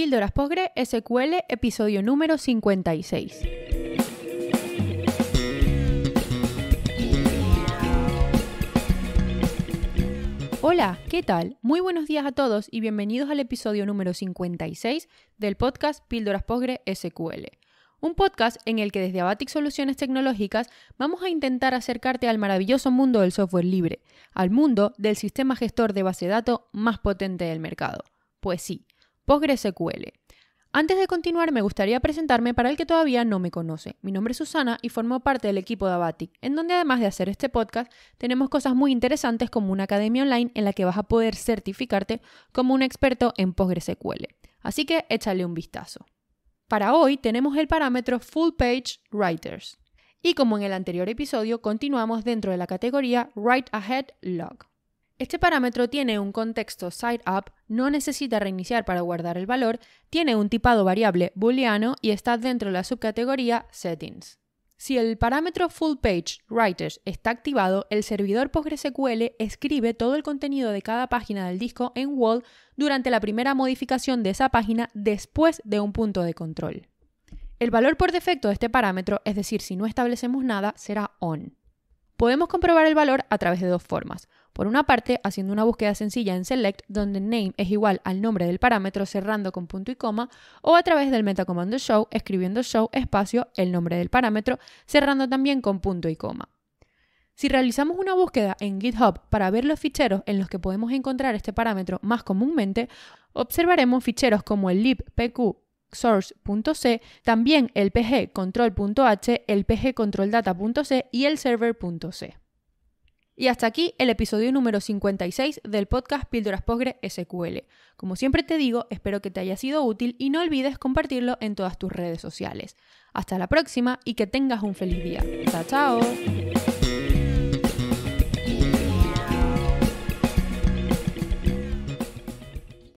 Píldoras Pogre SQL, episodio número 56. Hola, ¿qué tal? Muy buenos días a todos y bienvenidos al episodio número 56 del podcast Píldoras Postgre SQL. Un podcast en el que desde Abatic Soluciones Tecnológicas vamos a intentar acercarte al maravilloso mundo del software libre, al mundo del sistema gestor de base de datos más potente del mercado. Pues sí, PostgreSQL. Antes de continuar, me gustaría presentarme para el que todavía no me conoce. Mi nombre es Susana y formo parte del equipo de Abatic, en donde además de hacer este podcast, tenemos cosas muy interesantes como una academia online en la que vas a poder certificarte como un experto en PostgreSQL. Así que échale un vistazo. Para hoy tenemos el parámetro Full Page Writers. Y como en el anterior episodio, continuamos dentro de la categoría Write Ahead Log. Este parámetro tiene un contexto side up, no necesita reiniciar para guardar el valor, tiene un tipado variable booleano y está dentro de la subcategoría settings. Si el parámetro full page writers está activado, el servidor PostgreSQL escribe todo el contenido de cada página del disco en wall durante la primera modificación de esa página después de un punto de control. El valor por defecto de este parámetro, es decir, si no establecemos nada, será on. Podemos comprobar el valor a través de dos formas. Por una parte, haciendo una búsqueda sencilla en select, donde name es igual al nombre del parámetro cerrando con punto y coma, o a través del metacomando show, escribiendo show espacio el nombre del parámetro, cerrando también con punto y coma. Si realizamos una búsqueda en GitHub para ver los ficheros en los que podemos encontrar este parámetro más comúnmente, observaremos ficheros como el libpq source.c, también el pgcontrol.h, el pgcontroldata.c y el server.c. Y hasta aquí el episodio número 56 del podcast Píldoras Postgre SQL. Como siempre te digo, espero que te haya sido útil y no olvides compartirlo en todas tus redes sociales. Hasta la próxima y que tengas un feliz día. Chao, chao.